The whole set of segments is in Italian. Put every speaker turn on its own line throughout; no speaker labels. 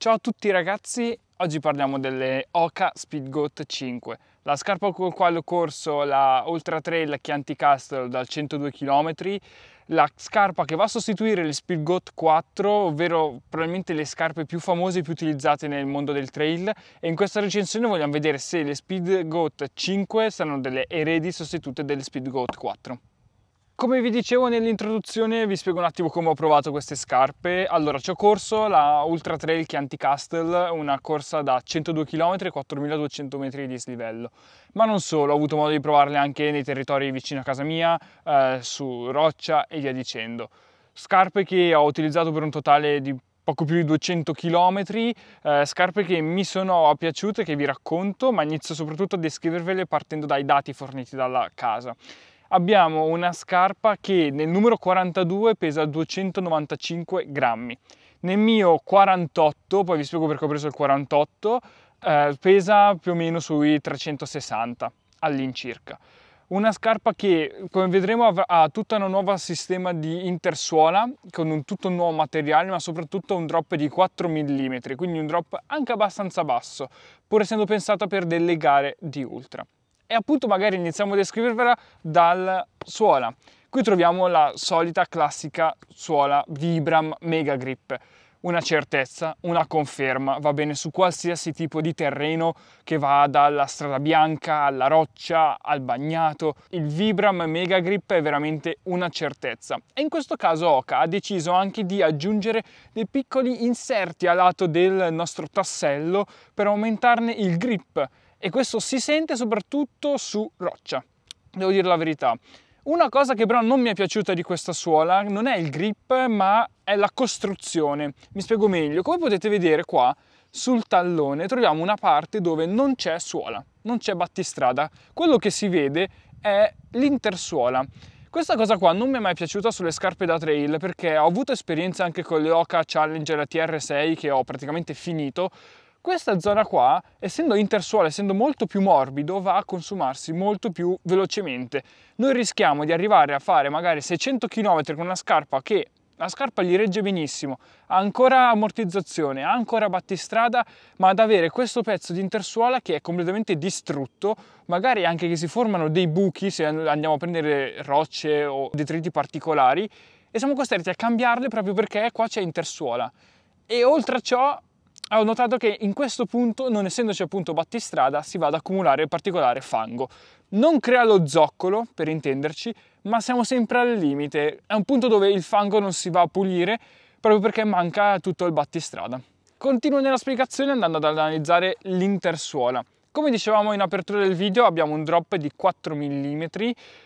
Ciao a tutti ragazzi, oggi parliamo delle Oka Speed Goat 5, la scarpa con la quale ho corso la Ultra Trail Chianti Castle dal 102 km, la scarpa che va a sostituire le Speed Goat 4, ovvero probabilmente le scarpe più famose e più utilizzate nel mondo del trail e in questa recensione vogliamo vedere se le Speed Goat 5 saranno delle eredi sostitute delle Speed Goat 4. Come vi dicevo nell'introduzione vi spiego un attimo come ho provato queste scarpe. Allora ci ho corso la Ultra Trail Chianti Castle, una corsa da 102 km e 4200 metri di dislivello. Ma non solo, ho avuto modo di provarle anche nei territori vicino a casa mia, eh, su roccia e via dicendo. Scarpe che ho utilizzato per un totale di poco più di 200 km, eh, scarpe che mi sono piaciute, che vi racconto, ma inizio soprattutto a descrivervele partendo dai dati forniti dalla casa abbiamo una scarpa che nel numero 42 pesa 295 grammi, nel mio 48, poi vi spiego perché ho preso il 48, eh, pesa più o meno sui 360 all'incirca. Una scarpa che, come vedremo, ha tutta una nuova sistema di intersuola con un tutto nuovo materiale, ma soprattutto un drop di 4 mm, quindi un drop anche abbastanza basso, pur essendo pensata per delle gare di ultra e appunto magari iniziamo a descrivervela dalla suola. Qui troviamo la solita classica suola Vibram Mega Grip una certezza, una conferma, va bene su qualsiasi tipo di terreno che va dalla strada bianca alla roccia, al bagnato. Il Vibram Mega Grip è veramente una certezza. E in questo caso Oka ha deciso anche di aggiungere dei piccoli inserti a lato del nostro tassello per aumentarne il grip e questo si sente soprattutto su roccia, devo dire la verità. Una cosa che però non mi è piaciuta di questa suola non è il grip, ma è la costruzione. Mi spiego meglio. Come potete vedere qua, sul tallone troviamo una parte dove non c'è suola, non c'è battistrada. Quello che si vede è l'intersuola. Questa cosa qua non mi è mai piaciuta sulle scarpe da trail perché ho avuto esperienze anche con le Oka Challenger TR6 che ho praticamente finito questa zona qua, essendo intersuolo, essendo molto più morbido, va a consumarsi molto più velocemente. Noi rischiamo di arrivare a fare magari 600 km con una scarpa che la scarpa gli regge benissimo, ha ancora ammortizzazione, ha ancora battistrada, ma ad avere questo pezzo di intersuola che è completamente distrutto, magari anche che si formano dei buchi se andiamo a prendere rocce o detriti particolari, e siamo costretti a cambiarle proprio perché qua c'è intersuola. E oltre a ciò Ah, ho notato che in questo punto, non essendoci appunto battistrada, si va ad accumulare particolare fango. Non crea lo zoccolo, per intenderci, ma siamo sempre al limite. È un punto dove il fango non si va a pulire proprio perché manca tutto il battistrada. Continuo nella spiegazione andando ad analizzare l'intersuola. Come dicevamo in apertura del video abbiamo un drop di 4 mm,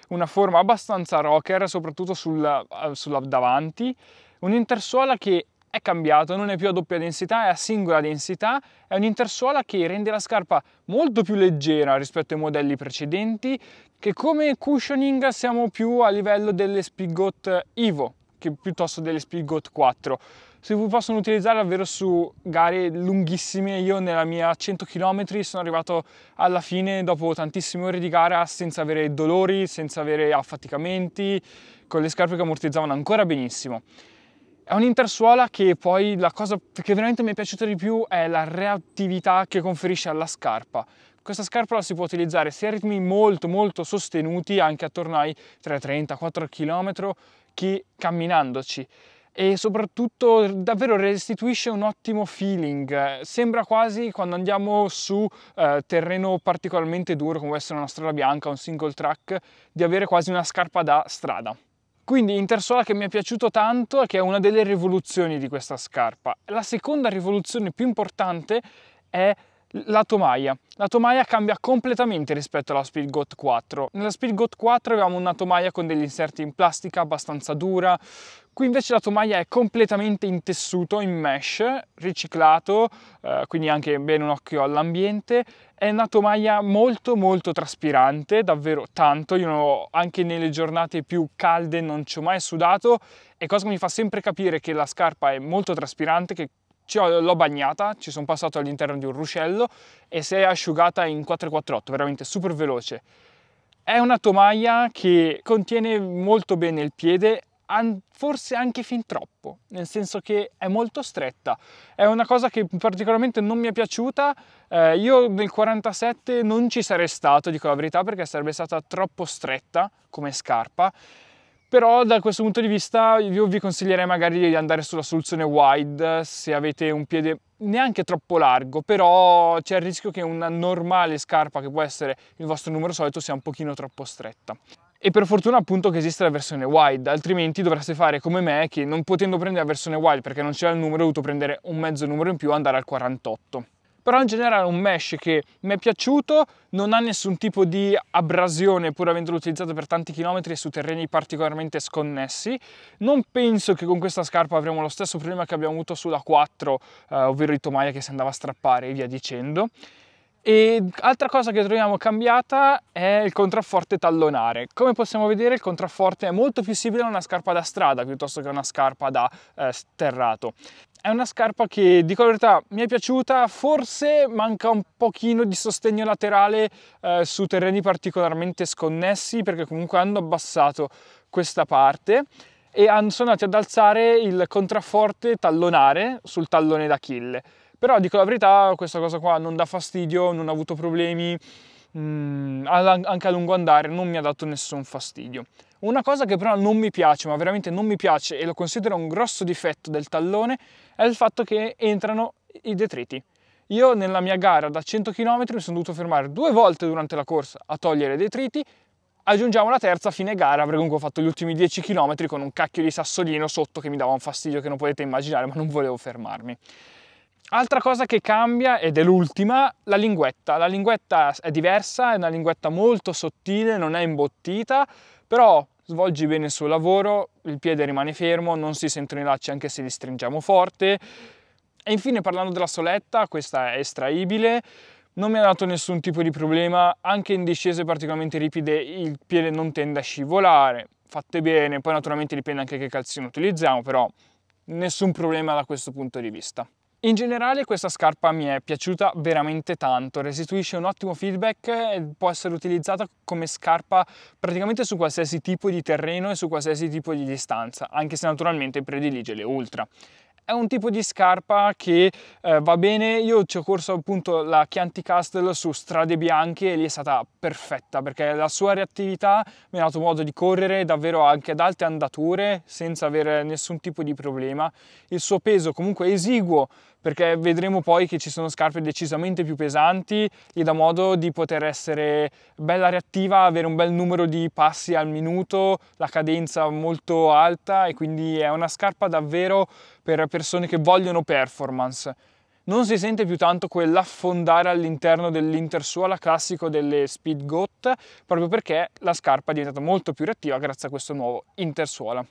una forma abbastanza rocker soprattutto sul, eh, sulla davanti, un'intersuola che è cambiato, non è più a doppia densità, è a singola densità, è un'intersuola che rende la scarpa molto più leggera rispetto ai modelli precedenti, che come cushioning siamo più a livello delle Spigot Evo, che piuttosto delle Spigot 4 si possono utilizzare davvero su gare lunghissime. Io nella mia 100 km sono arrivato alla fine dopo tantissime ore di gara senza avere dolori, senza avere affaticamenti, con le scarpe che ammortizzavano ancora benissimo. È un'intersuola che poi la cosa che veramente mi è piaciuta di più è la reattività che conferisce alla scarpa. Questa scarpa la si può utilizzare sia a ritmi molto molto sostenuti, anche attorno ai 3,30-4 km, che camminandoci e soprattutto davvero restituisce un ottimo feeling. Sembra quasi quando andiamo su eh, terreno particolarmente duro, come può essere una strada bianca, un single track, di avere quasi una scarpa da strada. Quindi Intersola che mi è piaciuto tanto e che è una delle rivoluzioni di questa scarpa. La seconda rivoluzione più importante è la tomaia. La tomaia cambia completamente rispetto alla Speed Goat 4. Nella Speed Goat 4 avevamo una tomaia con degli inserti in plastica abbastanza dura, qui invece la tomaia è completamente in tessuto, in mesh, riciclato, eh, quindi anche bene un occhio all'ambiente. È una tomaia molto molto traspirante, davvero tanto, io anche nelle giornate più calde non ci ho mai sudato e cosa che mi fa sempre capire che la scarpa è molto traspirante, che l'ho bagnata, ci sono passato all'interno di un ruscello e si è asciugata in 448, veramente super veloce. È una tomaia che contiene molto bene il piede, forse anche fin troppo, nel senso che è molto stretta. È una cosa che particolarmente non mi è piaciuta. Eh, io nel 47 non ci sarei stato, dico la verità, perché sarebbe stata troppo stretta come scarpa però da questo punto di vista io vi consiglierei magari di andare sulla soluzione wide se avete un piede neanche troppo largo però c'è il rischio che una normale scarpa che può essere il vostro numero solito sia un pochino troppo stretta e per fortuna appunto che esiste la versione wide, altrimenti dovreste fare come me che non potendo prendere la versione wide perché non c'era il numero ho dovuto prendere un mezzo numero in più e andare al 48 però in generale è un mesh che mi è piaciuto, non ha nessun tipo di abrasione pur avendolo utilizzato per tanti chilometri e su terreni particolarmente sconnessi. Non penso che con questa scarpa avremo lo stesso problema che abbiamo avuto sulla 4, eh, ovvero il tomaia che si andava a strappare e via dicendo. E altra cosa che troviamo cambiata è il contrafforte tallonare. Come possiamo vedere il contrafforte è molto più simile a una scarpa da strada piuttosto che a una scarpa da eh, sterrato. È una scarpa che, dico la verità, mi è piaciuta, forse manca un pochino di sostegno laterale eh, su terreni particolarmente sconnessi perché comunque hanno abbassato questa parte e sono andati ad alzare il contrafforte tallonare sul tallone d'Achille però dico la verità, questa cosa qua non dà fastidio, non ho avuto problemi, mm, anche a lungo andare non mi ha dato nessun fastidio. Una cosa che però non mi piace, ma veramente non mi piace e lo considero un grosso difetto del tallone, è il fatto che entrano i detriti. Io nella mia gara da 100 km mi sono dovuto fermare due volte durante la corsa a togliere i detriti, aggiungiamo la terza a fine gara avrei comunque fatto gli ultimi 10 km con un cacchio di sassolino sotto che mi dava un fastidio che non potete immaginare, ma non volevo fermarmi. Altra cosa che cambia, ed è l'ultima, la linguetta. La linguetta è diversa, è una linguetta molto sottile, non è imbottita, però svolgi bene il suo lavoro, il piede rimane fermo, non si sentono i lacci anche se li stringiamo forte. E infine parlando della soletta, questa è estraibile, non mi ha dato nessun tipo di problema, anche in discese particolarmente ripide il piede non tende a scivolare, fatte bene, poi naturalmente dipende anche che calzino utilizziamo, però nessun problema da questo punto di vista. In generale questa scarpa mi è piaciuta veramente tanto, restituisce un ottimo feedback, e può essere utilizzata come scarpa praticamente su qualsiasi tipo di terreno e su qualsiasi tipo di distanza, anche se naturalmente predilige le ultra è un tipo di scarpa che eh, va bene, io ci ho corso appunto la Chianti Castle su strade bianche e lì è stata perfetta perché la sua reattività mi ha dato modo di correre davvero anche ad alte andature senza avere nessun tipo di problema, il suo peso comunque esiguo perché vedremo poi che ci sono scarpe decisamente più pesanti, e da modo di poter essere bella reattiva, avere un bel numero di passi al minuto, la cadenza molto alta e quindi è una scarpa davvero per persone che vogliono performance. Non si sente più tanto quell'affondare all'interno dell'intersuola classico delle Speed Goat, proprio perché la scarpa è diventata molto più reattiva grazie a questo nuovo intersuola.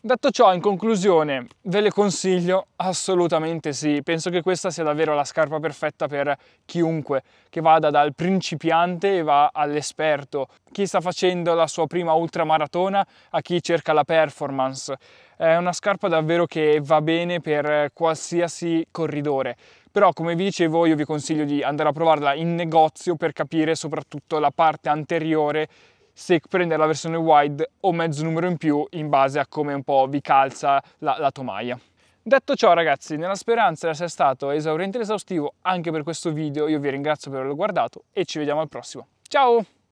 Detto ciò, in conclusione, ve le consiglio assolutamente sì. Penso che questa sia davvero la scarpa perfetta per chiunque, che vada dal principiante e va all'esperto, chi sta facendo la sua prima ultramaratona a chi cerca la performance. È una scarpa davvero che va bene per qualsiasi corridore. Però come vi dicevo io vi consiglio di andare a provarla in negozio per capire soprattutto la parte anteriore se prendere la versione wide o mezzo numero in più in base a come un po' vi calza la, la tomaia. Detto ciò ragazzi, nella speranza di essere stato esauriente ed esaustivo anche per questo video, io vi ringrazio per averlo guardato e ci vediamo al prossimo. Ciao!